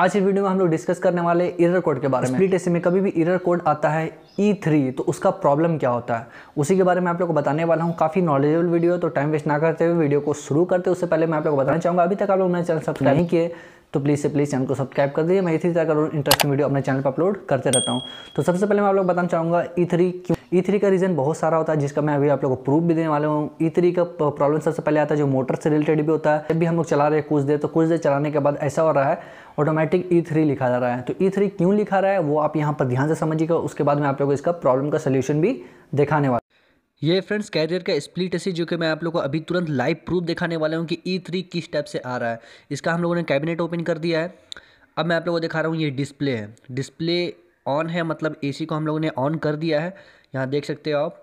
आज इस वीडियो में हम लोग डिस्कस करने वाले इरर कोड के बारे में स्प्लिट एसी में कभी भी इरर कोड आता है ई e थ्री तो उसका प्रॉब्लम क्या होता है उसी के बारे में आप लोग को बताने वाला हूँ काफ़ी नॉलेजेबल वीडियो तो टाइम वेस्ट ना करते हुए वीडियो को शुरू करते उससे पहले मैं आप लोग को बताना चाहूँगा अभी तक आप लोग मेरे चैनल सब्सक्राइब नहीं किए तो प्लीज़ से प्लीज़ चैनल को सब्सक्राइब कर दीजिए मैं इसी तरह का इंटरेस्टिंग वीडियो अपने चैनल पर अपलोड करते रहता हूँ तो सबसे पहले मैं आप लोग बताना चाहूँगा ई e थ्री क्यों ई e थ्री का रीज़न बहुत सारा होता है जिसका मैं अभी आप लोगों को प्रूफ भी देने वाला हूँ ई e थ्री का प्रॉब्लम सबसे पहले आता है जो मोटर से रिलेटेड भी होता है जब भी हम लोग चला रहे हैं कुछ देर तो कुछ देर चलाने के बाद ऐसा हो रहा है ऑटोमेटिक ई थ्री लिखा जा रहा है तो ई e थ्री क्यों लिखा रहा है वो आप यहाँ पर ध्यान से समझिएगा उसके बाद मैं आप लोगों को इसका प्रॉब्लम का सोल्यूशन भी दिखाने वाला ये फ्रेंड्स कैरियर का स्प्लिट ऐसी जो कि मैं आप लोगों को अभी तुरंत लाइव प्रूफ दिखाने वाला हूँ कि ई थ्री किस टाइप से आ रहा है इसका हम लोगों ने कैबिनेट ओपन कर दिया है अब मैं आप लोगों को दिखा रहा हूँ ये डिस्प्ले है डिस्प्ले ऑन है मतलब एसी को हम लोगों ने ऑन कर दिया है यहाँ देख सकते हो आप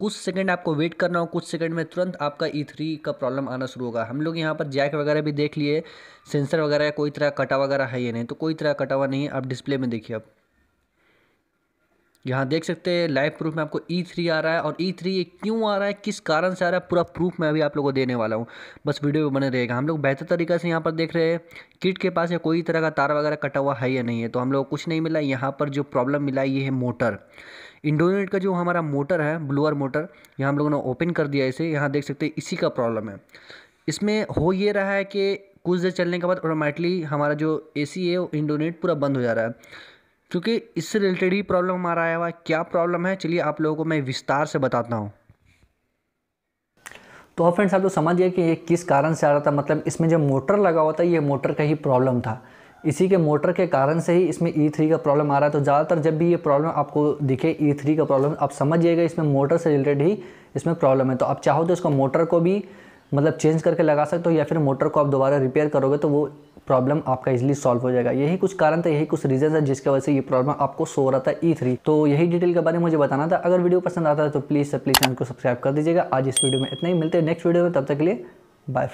कुछ सेकंड आपको वेट करना हो कुछ सेकंड में तुरंत आपका ई e थ्री का प्रॉब्लम आना शुरू होगा हम लोग यहाँ पर जैक वगैरह भी देख लिए सेंसर वगैरह कोई तरह कटा वगैरह है या नहीं तो कोई तरह कटा हुआ नहीं है आप डिस्प्ले में देखिए आप यहाँ देख सकते हैं लाइव प्रूफ में आपको ई e थ्री आ रहा है और ई e थ्री क्यों आ रहा है किस कारण से आ रहा है पूरा प्रूफ मैं अभी आप लोगों को देने वाला हूँ बस वीडियो में बने रहेगा हम लोग बेहतर तरीके से यहाँ पर देख रहे हैं किट के पास या कोई तरह का तार वगैरह कटा हुआ है या नहीं है तो हम लोग को कुछ नहीं मिला यहाँ पर जो प्रॉब्लम मिला ये है मोटर इंडोनेट का जो हमारा मोटर है ब्लूअर मोटर यहाँ हम लोगों ने ओपन कर दिया इसे यहाँ देख सकते हैं इसी का प्रॉब्लम है इसमें हो ये रहा है कि कुछ देर चलने के बाद ऑटोमेटिकली हमारा जो ए सी है वो यूनिट पूरा बंद हो जा रहा है क्योंकि इससे रिलेटेड ही प्रॉब्लम हमारा आया हुआ है क्या प्रॉब्लम है चलिए आप लोगों को मैं विस्तार से बताता हूँ तो फ्रेंड्स आप लोग समझिए कि ये किस कारण से आ रहा था मतलब इसमें जो मोटर लगा हुआ था ये मोटर का ही प्रॉब्लम था इसी के मोटर के कारण से ही इसमें ई e थ्री का प्रॉब्लम आ रहा है तो ज़्यादातर जब भी ये प्रॉब्लम आपको दिखे ई e थ्री का प्रॉब्लम आप समझिएगा इसमें मोटर से रिलेटेड ही इसमें प्रॉब्लम है तो आप चाहो तो इसको मोटर को भी मतलब चेंज करके लगा सकते हो या फिर मोटर को आप दोबारा रिपेयर करोगे तो वो प्रॉब्लम आपका इजीली सॉल्व हो जाएगा यही कुछ कारण था यही कुछ रीजन था जिसकी वजह से ये प्रॉब्लम आपको सो रहा था ई e थ्री तो यही डिटेल के बारे में मुझे बताना था अगर वीडियो पसंद आता है तो प्लीज़ प्लीज़ चैनल को सब्सक्राइब कर दीजिएगा आज इस वीडियो में इतना ही मिलते हैं नेक्स्ट वीडियो में तब तक के लिए बाय